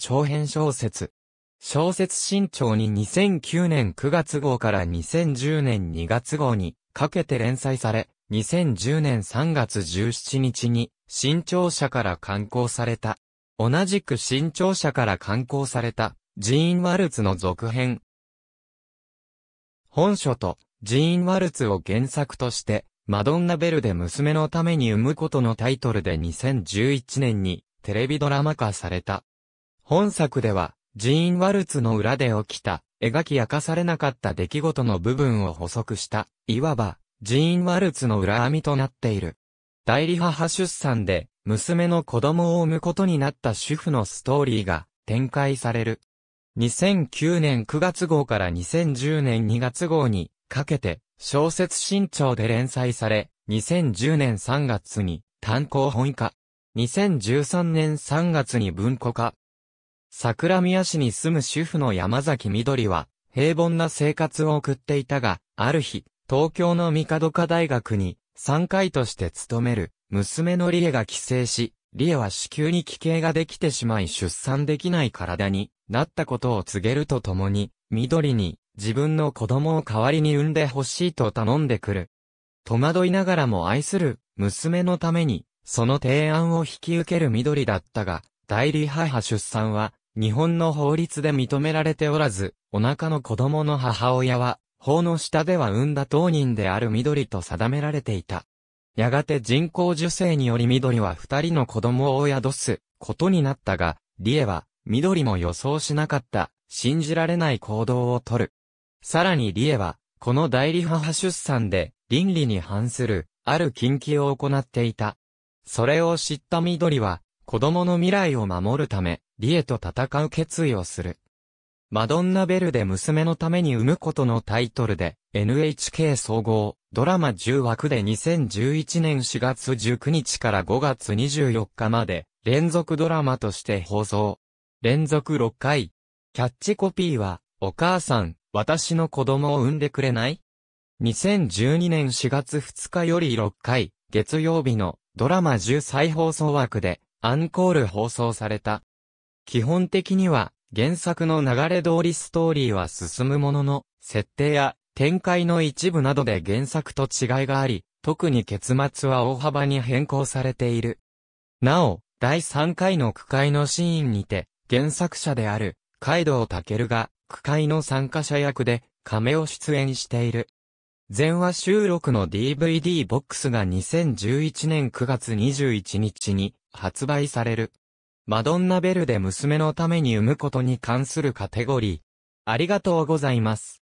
長編小説。小説新潮に2009年9月号から2010年2月号にかけて連載され、2010年3月17日に新潮社から刊行された。同じく新潮社から刊行されたジーン・ワルツの続編。本書とジーン・ワルツを原作として、マドンナ・ベルで娘のために産むことのタイトルで2011年にテレビドラマ化された。本作では、ジーン・ワルツの裏で起きた、描き明かされなかった出来事の部分を補足した、いわば、ジーン・ワルツの裏編みとなっている。代理母出産で、娘の子供を産むことになった主婦のストーリーが展開される。2009年9月号から2010年2月号にかけて小説新潮で連載され、2010年3月に単行本化。2013年3月に文庫化。桜宮市に住む主婦の山崎緑は、平凡な生活を送っていたが、ある日、東京の三角科大学に、産科医として勤める、娘の理恵が帰省し、理恵は子宮に奇形ができてしまい出産できない体になったことを告げるとともに、緑に自分の子供を代わりに産んでほしいと頼んでくる。戸惑いながらも愛する娘のために、その提案を引き受ける緑だったが、代理母出産は日本の法律で認められておらず、お腹の子供の母親は、法の下では産んだ当人である緑と定められていた。やがて人工受精により緑は二人の子供を宿すことになったが、理恵は緑も予想しなかった信じられない行動をとる。さらに理恵は、この代理母出産で倫理に反するある禁忌を行っていた。それを知った緑は、子供の未来を守るため、リエと戦う決意をする。マドンナベルで娘のために産むことのタイトルで NHK 総合ドラマ10枠で2011年4月19日から5月24日まで連続ドラマとして放送。連続6回。キャッチコピーはお母さん、私の子供を産んでくれない ?2012 年4月2日より6回月曜日のドラマ10再放送枠でアンコール放送された。基本的には、原作の流れ通りストーリーは進むものの、設定や展開の一部などで原作と違いがあり、特に結末は大幅に変更されている。なお、第3回の区会のシーンにて、原作者である、カイドウタケルが、区会の参加者役で、亀を出演している。全話収録の DVD ボックスが2011年9月21日に発売される。マドンナベルで娘のために産むことに関するカテゴリー。ありがとうございます。